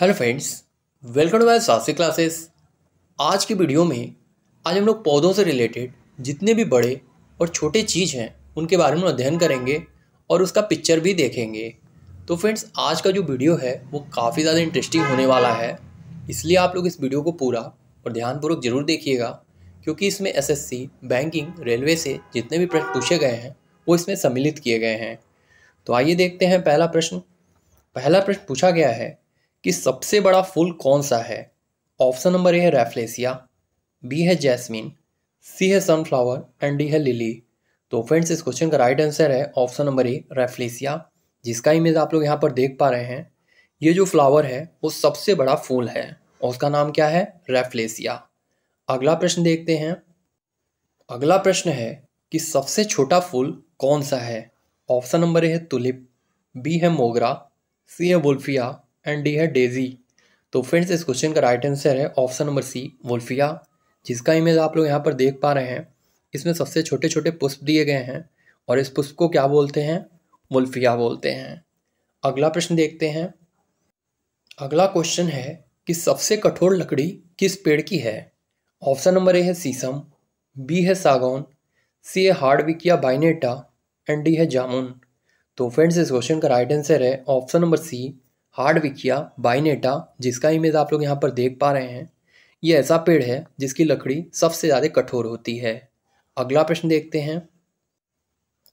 hello friends welcome to my Shastri classes आज की video में आज हम लोग पौधों से रिलेटेड जितने भी बड़े और छोटे चीज़ हैं उनके बारे में अध्ययन करेंगे और उसका पिक्चर भी देखेंगे तो फ्रेंड्स आज का जो वीडियो है वो काफ़ी ज़्यादा इंटरेस्टिंग होने वाला है इसलिए आप लोग इस वीडियो को पूरा और ध्यानपूर्वक ज़रूर देखिएगा क्योंकि इसमें एसएससी, बैंकिंग रेलवे से जितने भी प्रश्न पूछे गए हैं वो इसमें सम्मिलित किए गए हैं तो आइए देखते हैं पहला प्रश्न पहला प्रश्न पूछा गया है कि सबसे बड़ा फूल कौन सा है ऑप्शन नंबर ए है रेफ्लेसिया बी है जैस्मिन सी है सनफ्लावर एंड डी है लिली तो फ्रेंड्स इस क्वेश्चन का राइट आंसर है ऑप्शन नंबर ए रेफ्लेसिया जिसका इमेज आप लोग यहाँ पर देख पा रहे हैं ये जो फ्लावर है वो सबसे बड़ा फूल है और उसका नाम क्या है रेफ्लेसिया अगला प्रश्न देखते हैं अगला प्रश्न है कि सबसे छोटा फूल कौन सा है ऑप्शन नंबर ए है तुलिप बी है मोगरा सी है बुल्फिया एंड डी है डेजी तो फ्रेंड्स इस क्वेश्चन का राइट आंसर है ऑप्शन नंबर सी वोल्फिया जिसका इमेज आप लोग यहाँ पर देख पा रहे हैं इसमें सबसे छोटे छोटे पुष्प दिए गए हैं और इस पुष्प को क्या बोलते हैं वुल्फिया बोलते हैं अगला प्रश्न देखते हैं अगला क्वेश्चन है कि सबसे कठोर लकड़ी किस पेड़ की है ऑप्शन नंबर ए है सीसम बी है सागौन सी है हार्डविक या बाइनेटा एंड डी है जामुन तो फ्रेंड्स इस क्वेश्चन का राइट आंसर है option number C hardwickia binata जिसका इमेज आप लोग यहाँ पर देख पा रहे हैं ये ऐसा पेड़ है जिसकी लकड़ी सबसे ज़्यादा कठोर होती है अगला प्रश्न देखते हैं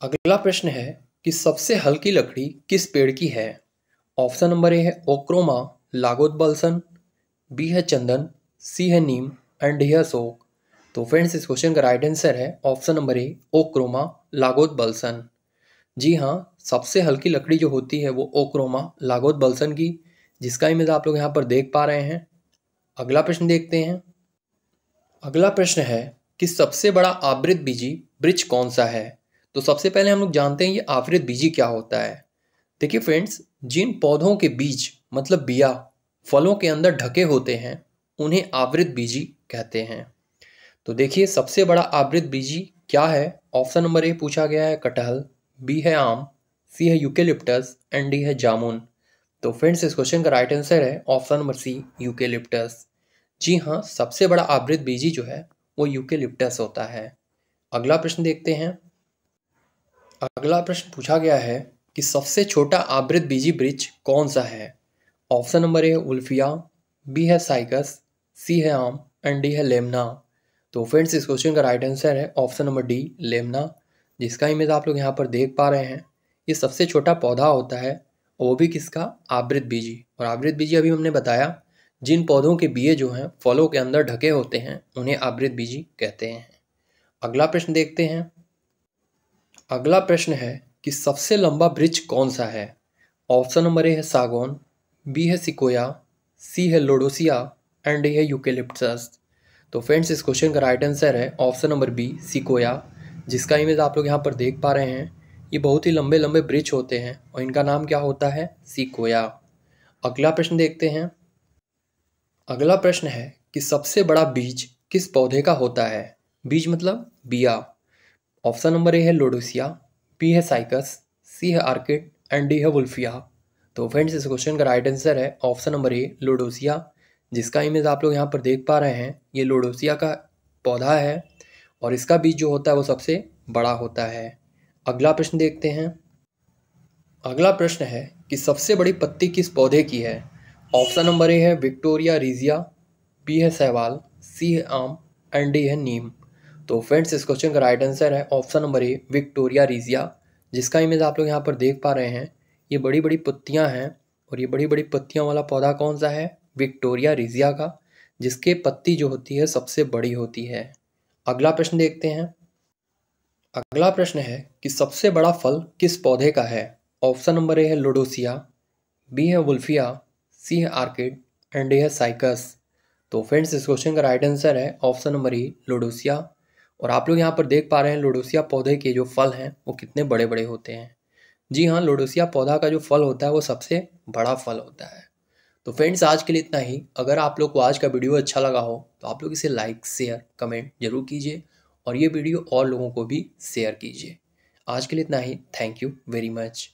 अगला प्रश्न है कि सबसे हल्की लकड़ी किस पेड़ की है ऑप्शन नंबर ए है ओक्रोमा लागोद बल्सन बी है चंदन सी है नीम एंड डी है अशोक तो फ्रेंड्स इस क्वेश्चन का राइट आंसर है option number A ochroma lagopus balsa जी हाँ सबसे हल्की लकड़ी जो होती है वो ओक्रोमा लागोद बल्सन की जिसका इमेज आप लोग यहाँ पर देख पा रहे हैं अगला प्रश्न देखते हैं अगला प्रश्न है कि सबसे बड़ा आवृत बीजी ब्रिज कौन सा है तो सबसे पहले हम लोग जानते हैं ये आवृत बीजी क्या होता है देखिए फ्रेंड्स जिन पौधों के बीज मतलब बिया फलों के अंदर ढके होते हैं उन्हें आवृत बीजी कहते हैं तो देखिए सबसे बड़ा आवृत बीजी क्या है ऑप्शन नंबर ए पूछा गया है कटहल बी है आम सी है यूकेलिप्टस एंड डी है जामुन तो फ्रेंड्स इस क्वेश्चन का राइट आंसर है ऑप्शन नंबर सी यूकेलिप्टस जी हाँ सबसे बड़ा आवृत बीजी जो है वो यूकेलिप्टस होता है अगला प्रश्न देखते हैं अगला प्रश्न पूछा गया है कि सबसे छोटा आवृत बीजी ब्रिज कौन सा है option number A wolffia B है साइकस सी है आम एंड डी है लेमना तो फ्रेंड्स इस क्वेश्चन का राइट आंसर है ऑप्शन नंबर डी लेमना जिसका इमेज आप लोग यहाँ पर देख पा रहे हैं ये सबसे छोटा पौधा होता है और वो भी किसका आवृत बीजी और आवृत बीजी अभी हमने बताया जिन पौधों के बीए जो हैं फलों के अंदर ढके होते हैं उन्हें आवृत बीजी कहते हैं अगला प्रश्न देखते हैं अगला प्रश्न है कि सबसे लंबा ब्रिज कौन सा है ऑप्शन नंबर ए है सागौन बी है सिकोया सी है लोडोसिया एंड ए है यूकेलिप्टस तो फ्रेंड्स इस क्वेश्चन का राइट आंसर है ऑप्शन नंबर बी सिकोया जिसका इमेज आप लोग यहाँ पर देख पा रहे हैं ये बहुत ही लंबे लंबे ब्रिज होते हैं और इनका नाम क्या होता है सिकोया अगला प्रश्न देखते हैं अगला प्रश्न है कि सबसे बड़ा बीज किस पौधे का होता है बीज मतलब बिया ऑप्शन नंबर ए है लोडोसिया बी है साइकस सी है आर्किड एंड डी है वुल्फिया तो फ्रेंड्स इस क्वेश्चन का राइट आंसर है ऑप्शन नंबर ए लोडोसिया जिसका इमेज आप लोग यहाँ पर देख पा रहे हैं ये लोडोसिया का पौधा है और इसका बीज जो होता है वो सबसे बड़ा होता है अगला प्रश्न देखते हैं अगला प्रश्न है कि सबसे बड़ी पत्ती किस पौधे की है ऑप्शन नंबर ए है विक्टोरिया रिजिया बी है सहवाल सी है आम एंड डी है नीम तो फ्रेंड्स इस क्वेश्चन का राइट आंसर है option number A victoria regia जिसका इमेज आप लोग यहाँ पर देख पा रहे हैं ये बड़ी बड़ी पत्तियाँ हैं और ये बड़ी बड़ी पत्तियाँ वाला पौधा कौन सा है विक्टोरिया रिजिया का जिसके पत्ती जो होती है सबसे बड़ी होती है अगला प्रश्न देखते हैं अगला प्रश्न है कि सबसे बड़ा फल किस पौधे का है ऑप्शन नंबर ए है लोडोसिया बी है वुल्फिया सी है आर्किड एंड ए है साइकस तो फ्रेंड्स इस क्वेश्चन का राइट आंसर है ऑप्शन नंबर ई लोडोसिया और आप लोग यहाँ पर देख पा रहे हैं लोडोसिया पौधे के जो फल हैं वो कितने बड़े बड़े होते हैं जी हाँ लोडोसिया पौधा का जो फल होता है वो सबसे बड़ा फल होता है तो फ्रेंड्स आज के लिए इतना ही अगर आप लोग को आज का वीडियो अच्छा लगा हो तो आप लोग इसे लाइक शेयर कमेंट जरूर कीजिए और ये वीडियो और लोगों को भी शेयर कीजिए आज के लिए इतना ही थैंक यू वेरी मच